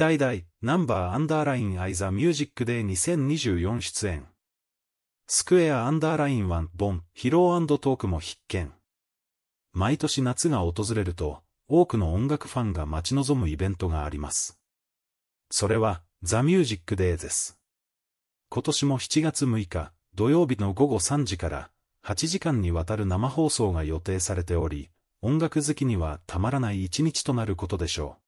待大、ナンバーアンダーラインアイザミュージックで2024出演。スクエアアンダーラインワン、ボン、ヒロートークも必見。毎年夏が訪れると、多くの音楽ファンが待ち望むイベントがあります。それは、ザ・ミュージック・デーです。今年も7月6日、土曜日の午後3時から、8時間にわたる生放送が予定されており、音楽好きにはたまらない一日となることでしょう。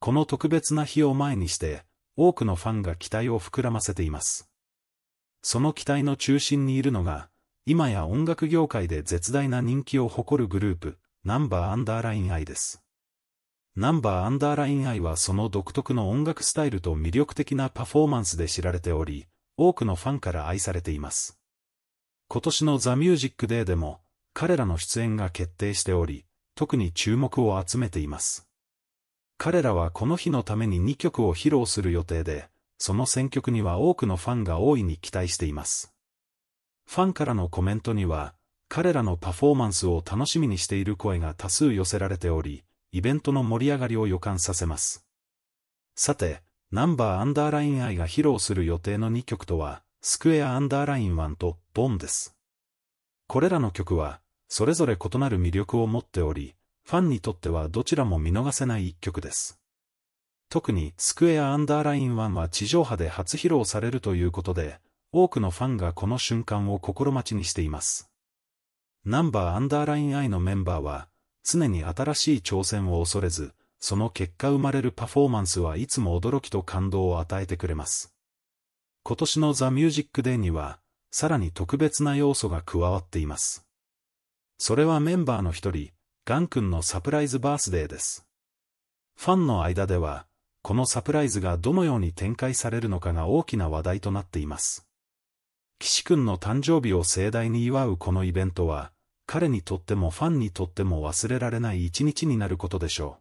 この特別な日を前にして、多くのファンが期待を膨らませています。その期待の中心にいるのが、今や音楽業界で絶大な人気を誇るグループ、ナンバーアンダーラインアイです。ナンバーアンダーラインアイはその独特の音楽スタイルと魅力的なパフォーマンスで知られており、多くのファンから愛されています。今年のザ・ミュージックデーでも、彼らの出演が決定しており、特に注目を集めています。彼らはこの日のために2曲を披露する予定で、その選曲には多くのファンが大いに期待しています。ファンからのコメントには、彼らのパフォーマンスを楽しみにしている声が多数寄せられており、イベントの盛り上がりを予感させます。さて、ナンバーアンダーライン愛が披露する予定の2曲とは、スクエアアンダーライン1とボンです。これらの曲は、それぞれ異なる魅力を持っており、ファンにとってはどちらも見逃せない一曲です。特にスクエアアンダーライン1は地上波で初披露されるということで、多くのファンがこの瞬間を心待ちにしています。ナンバーアンダーラインイのメンバーは、常に新しい挑戦を恐れず、その結果生まれるパフォーマンスはいつも驚きと感動を与えてくれます。今年のザ・ミュージック・デーには、さらに特別な要素が加わっています。それはメンバーの一人、ガン君のサプライズバースデーです。ファンの間では、このサプライズがどのように展開されるのかが大きな話題となっています。岸君の誕生日を盛大に祝うこのイベントは、彼にとってもファンにとっても忘れられない一日になることでしょ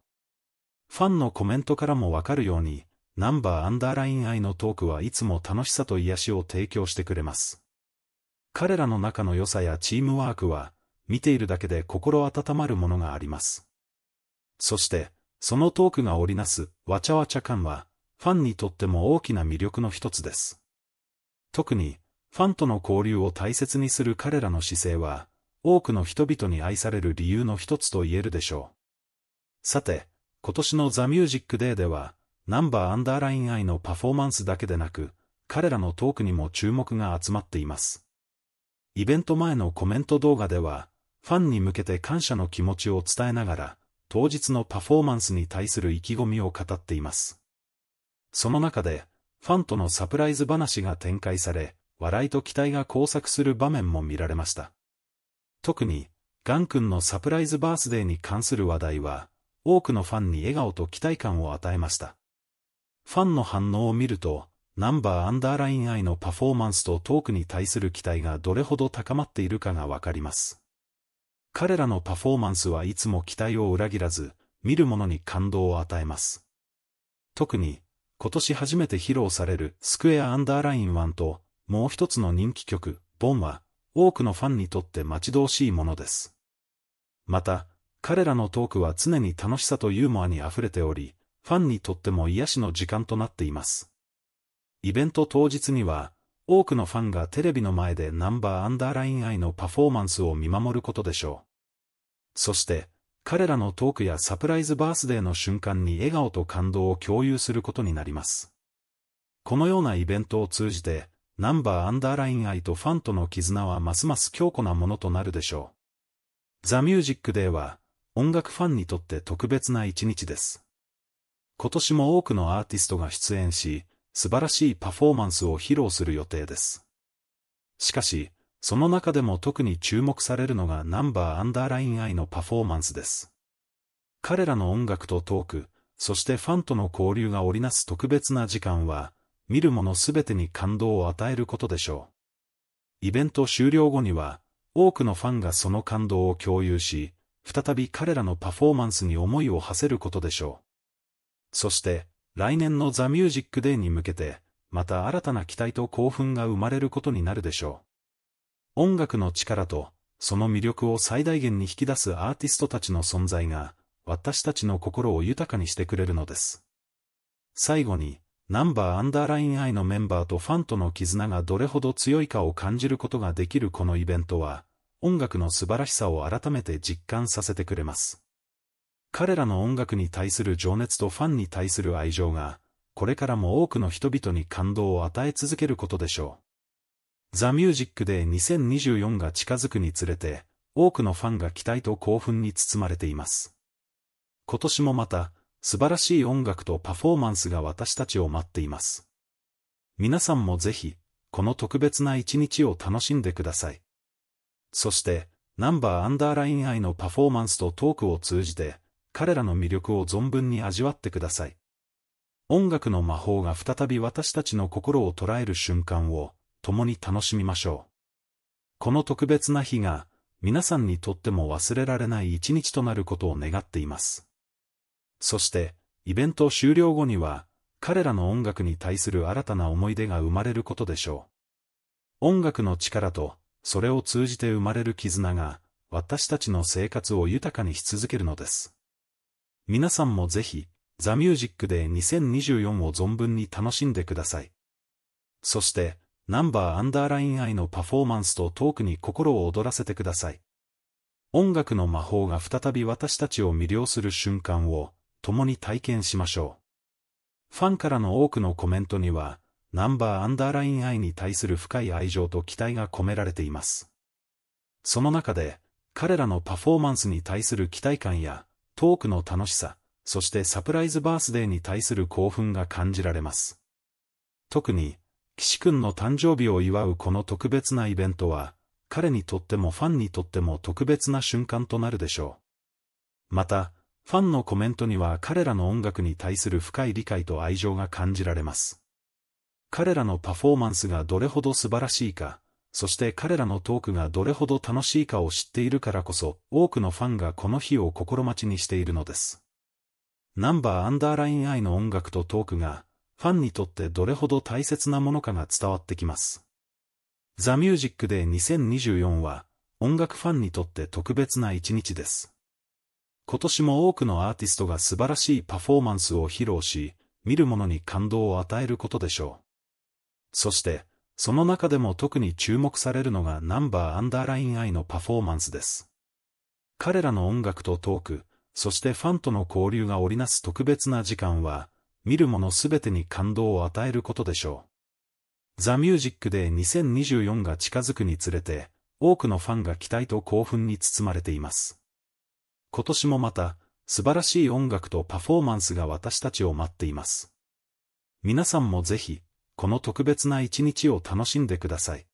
う。ファンのコメントからもわかるように、ナンバーアンダーライン愛のトークはいつも楽しさと癒しを提供してくれます。彼らの中の良さやチームワークは、見ているだけで心温まるものがあります。そして、そのトークが織りなすわちゃわちゃ感は、ファンにとっても大きな魅力の一つです。特に、ファンとの交流を大切にする彼らの姿勢は、多くの人々に愛される理由の一つと言えるでしょう。さて、今年のザ・ミュージック・デーでは、ナンバー・アンダーライン・アイのパフォーマンスだけでなく、彼らのトークにも注目が集まっています。イベント前のコメント動画では、ファンに向けて感謝の気持ちを伝えながら、当日のパフォーマンスに対する意気込みを語っています。その中で、ファンとのサプライズ話が展開され、笑いと期待が交錯する場面も見られました。特に、ガン君のサプライズバースデーに関する話題は、多くのファンに笑顔と期待感を与えました。ファンの反応を見ると、ナンバーアンダーライン愛のパフォーマンスとトークに対する期待がどれほど高まっているかがわかります。彼らのパフォーマンスはいつも期待を裏切らず、見る者に感動を与えます。特に、今年初めて披露されるスクエアアンダーライン1と、もう一つの人気曲、ボンは、多くのファンにとって待ち遠しいものです。また、彼らのトークは常に楽しさとユーモアに溢れており、ファンにとっても癒しの時間となっています。イベント当日には、多くのファンがテレビの前でナンバーアンダーライン愛のパフォーマンスを見守ることでしょう。そして、彼らのトークやサプライズバースデーの瞬間に笑顔と感動を共有することになります。このようなイベントを通じて、ナンバーアンダーライン愛とファンとの絆はますます強固なものとなるでしょう。ザ・ミュージックデーは、音楽ファンにとって特別な一日です。今年も多くのアーティストが出演し、素晴らしいパフォーマンスを披露する予定です。しかし、その中でも特に注目されるのがナンバーアンダーライン I のパフォーマンスです。彼らの音楽とトーク、そしてファンとの交流が織りなす特別な時間は、見るものすべてに感動を与えることでしょう。イベント終了後には、多くのファンがその感動を共有し、再び彼らのパフォーマンスに思いを馳せることでしょう。そして、来年のザ・ミュージック・デーに向けて、また新たな期待と興奮が生まれることになるでしょう。音楽の力と、その魅力を最大限に引き出すアーティストたちの存在が、私たちの心を豊かにしてくれるのです。最後に、ナンバーアンダーライン I のメンバーとファンとの絆がどれほど強いかを感じることができるこのイベントは、音楽の素晴らしさを改めて実感させてくれます。彼らの音楽に対する情熱とファンに対する愛情が、これからも多くの人々に感動を与え続けることでしょう。ザ・ミュージックで2024が近づくにつれて、多くのファンが期待と興奮に包まれています。今年もまた、素晴らしい音楽とパフォーマンスが私たちを待っています。皆さんもぜひ、この特別な一日を楽しんでください。そして、ナンバーアンダーライン愛のパフォーマンスとトークを通じて、彼らの魅力を存分に味わってください。音楽の魔法が再び私たちの心を捉える瞬間を、共に楽しみましょう。この特別な日が、皆さんにとっても忘れられない一日となることを願っています。そして、イベント終了後には、彼らの音楽に対する新たな思い出が生まれることでしょう。音楽の力と、それを通じて生まれる絆が、私たちの生活を豊かにし続けるのです。皆さんもぜひ、ザ・ミュージックで2024を存分に楽しんでください。そして、ナンバーアンダーライン愛のパフォーマンスとトークに心を躍らせてください。音楽の魔法が再び私たちを魅了する瞬間を、共に体験しましょう。ファンからの多くのコメントには、ナンバーアンダーライン愛に対する深い愛情と期待が込められています。その中で、彼らのパフォーマンスに対する期待感や、トークの楽しさ、そしてサプライズバースデーに対する興奮が感じられます。特に、岸くんの誕生日を祝うこの特別なイベントは、彼にとってもファンにとっても特別な瞬間となるでしょう。また、ファンのコメントには彼らの音楽に対する深い理解と愛情が感じられます。彼らのパフォーマンスがどれほど素晴らしいか、そして彼らのトークがどれほど楽しいかを知っているからこそ、多くのファンがこの日を心待ちにしているのです。ナンバーアンダーラインアイの音楽とトークが、ファンにとってどれほど大切なものかが伝わってきます。ザ・ミュージックで2024は、音楽ファンにとって特別な一日です。今年も多くのアーティストが素晴らしいパフォーマンスを披露し、見る者に感動を与えることでしょう。そして、その中でも特に注目されるのがナンバーアンダーラインアイのパフォーマンスです。彼らの音楽とトーク、そしてファンとの交流が織りなす特別な時間は、見るものすべてに感動を与えることでしょう。ザ・ミュージックで2024が近づくにつれて、多くのファンが期待と興奮に包まれています。今年もまた、素晴らしい音楽とパフォーマンスが私たちを待っています。皆さんもぜひ、この特別な一日を楽しんでください。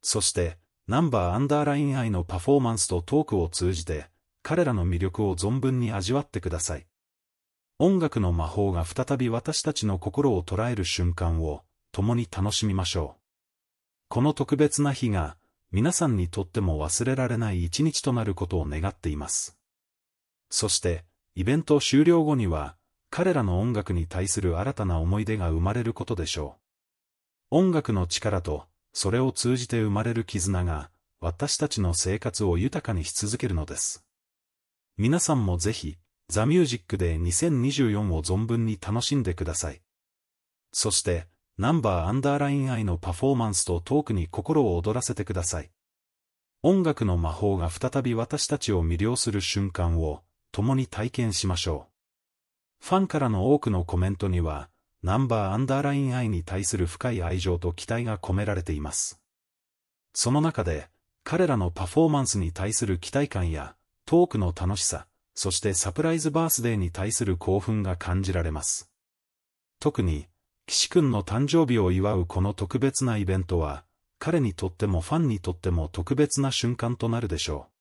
そして、ナンバーアンダーライン愛のパフォーマンスとトークを通じて、彼らの魅力を存分に味わってください。音楽の魔法が再び私たちの心を捉える瞬間を、共に楽しみましょう。この特別な日が、皆さんにとっても忘れられない一日となることを願っています。そして、イベント終了後には、彼らの音楽に対する新たな思い出が生まれることでしょう。音楽の力と、それを通じて生まれる絆が、私たちの生活を豊かにし続けるのです。皆さんもぜひ、ザ・ミュージックで2024を存分に楽しんでください。そして、ナンバーアンダーライン愛のパフォーマンスとトークに心を躍らせてください。音楽の魔法が再び私たちを魅了する瞬間を共に体験しましょう。ファンからの多くのコメントには、ナンバーアンダーライン愛に対する深い愛情と期待が込められています。その中で、彼らのパフォーマンスに対する期待感や、トークの楽しさ、そしてサプライズバースデーに対する興奮が感じられます。特に、岸くんの誕生日を祝うこの特別なイベントは、彼にとってもファンにとっても特別な瞬間となるでしょう。